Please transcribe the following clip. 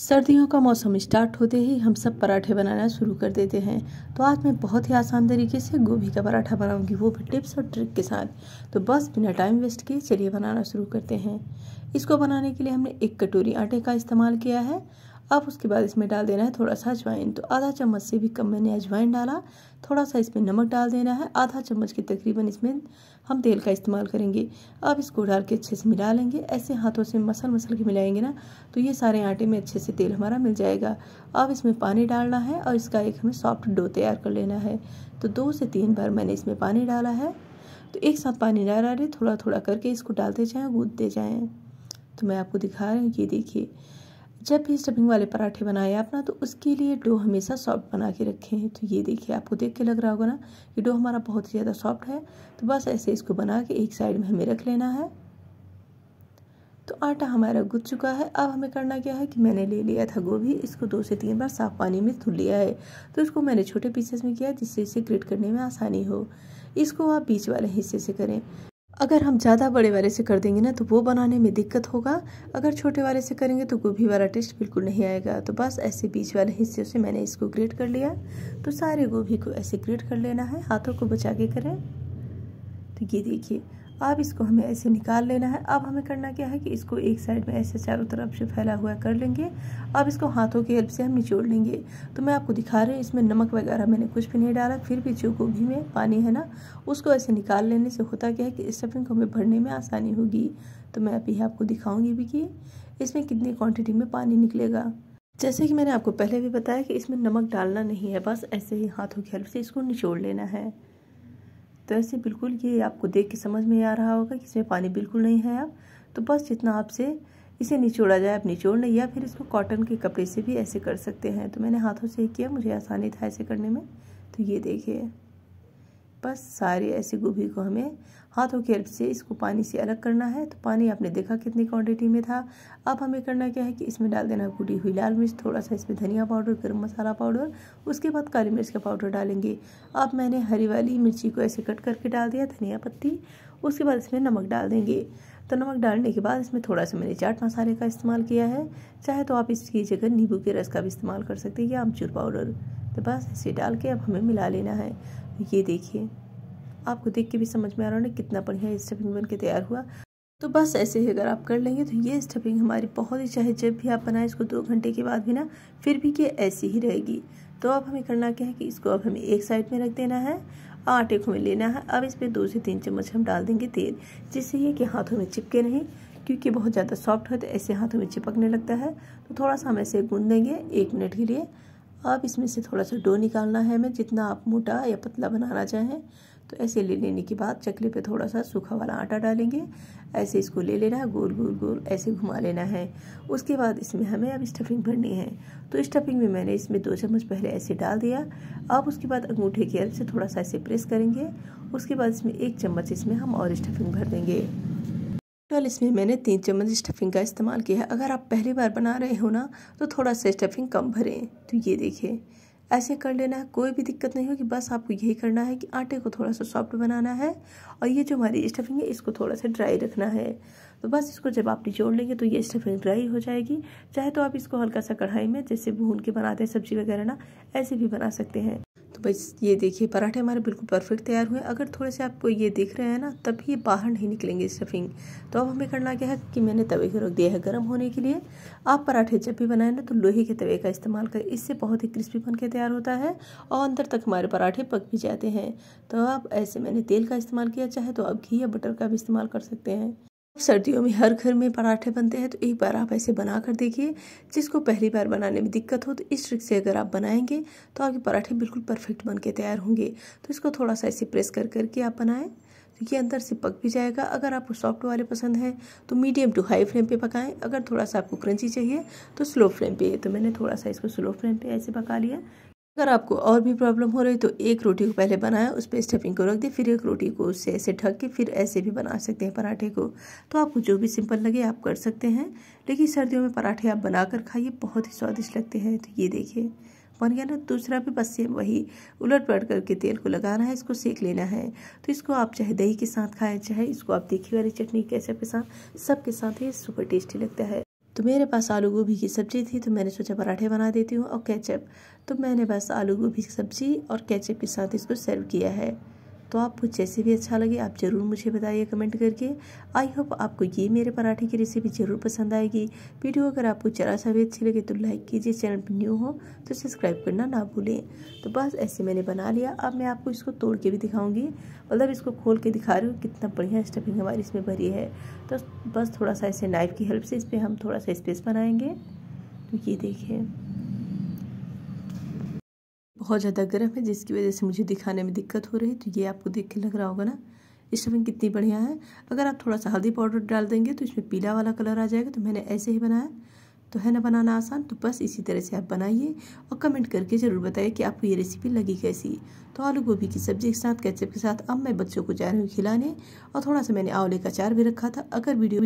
सर्दियों का मौसम स्टार्ट होते ही हम सब पराठे बनाना शुरू कर देते हैं तो आज मैं बहुत ही आसान तरीके से गोभी का पराठा बनाऊंगी वो भी टिप्स और ट्रिक के साथ तो बस बिना टाइम वेस्ट किए चलिए बनाना शुरू करते हैं इसको बनाने के लिए हमने एक कटोरी आटे का इस्तेमाल किया है अब उसके बाद इसमें डाल देना है थोड़ा सा अजवाइन तो आधा चम्मच से भी कम मैंने अजवाइन डाला थोड़ा सा इसमें नमक डाल देना है आधा चम्मच के तकरीबन इसमें हम तेल का इस्तेमाल करेंगे अब इसको डाल के अच्छे से मिला लेंगे ऐसे हाथों से मसल मसल के मिलाएंगे ना तो ये सारे आटे में अच्छे से तेल हमारा मिल जाएगा अब इसमें पानी डालना है और इसका एक हमें सॉफ्ट डो तैयार कर लेना है तो दो से तीन बार मैंने इसमें पानी डाला है तो एक साथ पानी डाल डाले थोड़ा थोड़ा करके इसको डालते जाएँ गूदते जाएँ तो मैं आपको दिखा रही हूँ ये देखिए जब भी स्टफिंग वाले पराठे बनाए अपना तो उसके लिए डो हमेशा सॉफ्ट बना के रखें तो ये देखिए आपको देख के लग रहा होगा ना कि डो हमारा बहुत ही ज़्यादा सॉफ्ट है तो बस ऐसे इसको बना के एक साइड में हमें रख लेना है तो आटा हमारा गुज चुका है अब हमें करना क्या है कि मैंने ले लिया था गोभी इसको दो से तीन बार साफ पानी में धुल लिया है तो इसको मैंने छोटे पीसेस में किया जिससे इसे ग्रेट करने में आसानी हो इसको आप बीच वाले हिस्से से करें अगर हम ज़्यादा बड़े वाले से कर देंगे ना तो वो बनाने में दिक्कत होगा अगर छोटे वाले से करेंगे तो गोभी वाला टेस्ट बिल्कुल नहीं आएगा तो बस ऐसे बीच वाले हिस्से से मैंने इसको ग्रेट कर लिया तो सारे गोभी को ऐसे ग्रेट कर लेना है हाथों को बचा के करें तो ये देखिए अब इसको हमें ऐसे निकाल लेना है अब हमें करना क्या है कि इसको एक साइड में ऐसे चारों तरफ से फैला हुआ कर लेंगे अब इसको हाथों की हेल्प से हम निचोड़ लेंगे तो मैं आपको दिखा रही हूँ इसमें नमक वगैरह मैंने कुछ भी नहीं डाला फिर भी जो गोभी में पानी है ना उसको ऐसे निकाल लेने से होता क्या है कि स्टफिंग को हमें भरने में आसानी होगी तो मैं अभी आपको दिखाऊँगी भी कि इसमें कितनी क्वान्टिटी में पानी निकलेगा जैसे कि मैंने आपको पहले भी बताया कि इसमें नमक डालना नहीं है बस ऐसे ही हाथों की हेल्प से इसको निचोड़ लेना है तो ऐसे बिल्कुल ये आपको देख के समझ में आ रहा होगा कि इसमें पानी बिल्कुल नहीं है अब तो बस जितना आपसे इसे निचोड़ा जाए आप निचोड़ लें या फिर इसको कॉटन के कपड़े से भी ऐसे कर सकते हैं तो मैंने हाथों से ही किया मुझे आसानी था ऐसे करने में तो ये देखिए बस सारे ऐसे गोभी को हमें हाथों के हेल्प से इसको पानी से अलग करना है तो पानी आपने देखा कितनी क्वांटिटी में था अब हमें करना क्या है कि इसमें डाल देना कूटी हुई लाल मिर्च थोड़ा सा इसमें धनिया पाउडर गर्म मसाला पाउडर उसके बाद काली मिर्च का पाउडर डालेंगे अब मैंने हरी वाली मिर्ची को ऐसे कट करके डाल दिया धनिया पत्ती उसके बाद इसमें नमक डाल देंगे तो नमक डालने के बाद इसमें थोड़ा सा मैंने चाट मसाले का इस्तेमाल किया है चाहे तो आप इसकी जगह नींबू के रस का भी इस्तेमाल कर सकते हैं या आमचूर पाउडर तो बस इसे डाल के अब हमें मिला लेना है ये देखिए आपको देख के भी समझ में आ रहा है ना कितना बढ़िया स्टफिंग बन के तैयार हुआ तो बस ऐसे ही अगर आप कर लेंगे तो ये स्टफिंग हमारी बहुत ही चाहे जब भी आप बनाएं इसको दो घंटे के बाद भी ना फिर भी ये ऐसी ही रहेगी तो अब हमें करना क्या है कि इसको अब हमें एक साइड में रख देना है आटे को हमें लेना है अब इस पर दो से तीन चम्मच हम डाल देंगे तेल जिससे ये कि हाथों में चिपके नहीं क्योंकि बहुत ज़्यादा सॉफ्ट होते तो ऐसे हाथों में चिपकने लगता है तो थोड़ा सा हम ऐसे गूंद देंगे एक मिनट के लिए अब इसमें से थोड़ा सा डो निकालना है हमें जितना आप मोटा या पतला बनाना चाहें तो ऐसे ले लेने के बाद चकली पे थोड़ा सा सूखा वाला आटा डालेंगे ऐसे इसको ले लेना है गोल गोल गोल ऐसे घुमा लेना है उसके बाद इसमें हमें अब स्टफिंग भरनी है तो स्टफिंग में मैंने इसमें दो चम्मच पहले ऐसे डाल दिया अब उसके बाद अंगूठे के अल से थोड़ा सा ऐसे प्रेस करेंगे उसके बाद इसमें एक चम्मच इसमें हम और स्टफिंग भर देंगे वेल तो इसमें मैंने तीन चम्मच स्टफिंग का इस्तेमाल किया है अगर आप पहली बार बना रहे हो ना तो थोड़ा सा स्टफिंग कम भरें तो ये देखें ऐसे कर लेना है कोई भी दिक्कत नहीं होगी बस आपको यही करना है कि आटे को थोड़ा सा सॉफ्ट बनाना है और ये जो हमारी स्टफिंग है इसको थोड़ा सा ड्राई रखना है तो बस इसको जब आप निचोड़ लेंगे तो ये स्टफिंग ड्राई हो जाएगी चाहे तो आप इसको हल्का सा कढ़ाई में जैसे भून के बनाते हैं सब्जी वगैरह ना ऐसे भी बना सकते हैं तो बस ये देखिए पराठे हमारे बिल्कुल परफेक्ट तैयार हुए अगर थोड़े से आपको ये दिख रहे हैं ना तब ये बाहर नहीं निकलेंगे स्टफिंग तो अब हमें करना क्या है कि मैंने तवे को रख दिया है गर्म होने के लिए आप पराठे जब भी बनाए ना तो लोहे के तवे का इस्तेमाल करें इससे बहुत ही क्रिस्पी बन के तैयार होता है और अंदर तक हमारे पराठे पक भी जाते हैं तो अब ऐसे मैंने तेल का इस्तेमाल किया चाहे तो आप घी या बटर का भी इस्तेमाल कर सकते हैं सर्दियों में हर घर में पराठे बनते हैं तो एक बार आप ऐसे बना कर देखिए जिसको पहली बार बनाने में दिक्कत हो तो इस ट्रिक से अगर आप बनाएंगे तो आपके पराठे बिल्कुल परफेक्ट बन के तैयार होंगे तो इसको थोड़ा सा ऐसे प्रेस कर करके आप बनाएं तो ये अंदर से पक भी जाएगा अगर आपको सॉफ्ट वाले पसंद हैं तो मीडियम टू हाई फ्लेम पर पकाएँ अगर थोड़ा सा आपको क्रंची चाहिए तो स्लो फ्लेम पर तो मैंने थोड़ा सा इसको स्लो फ्लेम पर ऐसे पका लिया अगर आपको और भी प्रॉब्लम हो रही तो एक रोटी को पहले बनाया उस पर स्टफिंग को रख दें फिर एक रोटी को उससे ऐसे ढक के फिर ऐसे भी बना सकते हैं पराठे को तो आपको जो भी सिंपल लगे आप कर सकते हैं लेकिन सर्दियों में पराठे आप बना कर खाइए बहुत ही स्वादिष्ट लगते हैं तो ये देखिए बन गया ना दूसरा भी बस सेम वही उलट पलट करके तेल को लगाना है इसको सेक लेना है तो इसको आप चाहे दही के साथ खाएं चाहे इसको आप देखिए वाली चटनी कैसे के साथ सबके साथ ये सुपर टेस्टी लगता है तो मेरे पास आलू गोभी की सब्ज़ी थी तो मैंने सोचा पराठे बना देती हूँ और केचप तो मैंने बस आलू गोभी की सब्ज़ी और केचप के साथ इसको सर्व किया है तो आपको जैसे भी अच्छा लगे आप ज़रूर मुझे बताइए कमेंट करके आई होप आपको ये मेरे पराठे की रेसिपी ज़रूर पसंद आएगी वीडियो अगर आपको जरा सा भी अच्छी लगे तो लाइक कीजिए चैनल पर न्यू हो तो सब्सक्राइब करना ना भूलें तो बस ऐसे मैंने बना लिया अब मैं आपको इसको तोड़ के भी दिखाऊँगी मतलब इसको खोल के दिखा रही हूँ कितना बढ़िया स्टफिंग हमारी इसमें भरी है तो बस थोड़ा सा ऐसे नाइफ़ की हेल्प से इस पर हम थोड़ा सा स्पेस बनाएँगे तो ये देखिए बहुत ज़्यादा गर्म है जिसकी वजह से मुझे दिखाने में दिक्कत हो रही है तो ये आपको देख के लग रहा होगा ना स्टफिंग कितनी बढ़िया है अगर आप थोड़ा सा हल्दी पाउडर डाल देंगे तो इसमें पीला वाला कलर आ जाएगा तो मैंने ऐसे ही बनाया तो है ना बनाना आसान तो बस इसी तरह से आप बनाइए और कमेंट करके ज़रूर बताइए कि आपको ये रेसिपी लगी कैसी तो आलू गोभी की सब्जी के साथ कैचअप के साथ अब मैं बच्चों को जा रही हूँ खिलाने और थोड़ा सा मैंने आंवले का अचार भी रखा था अगर वीडियो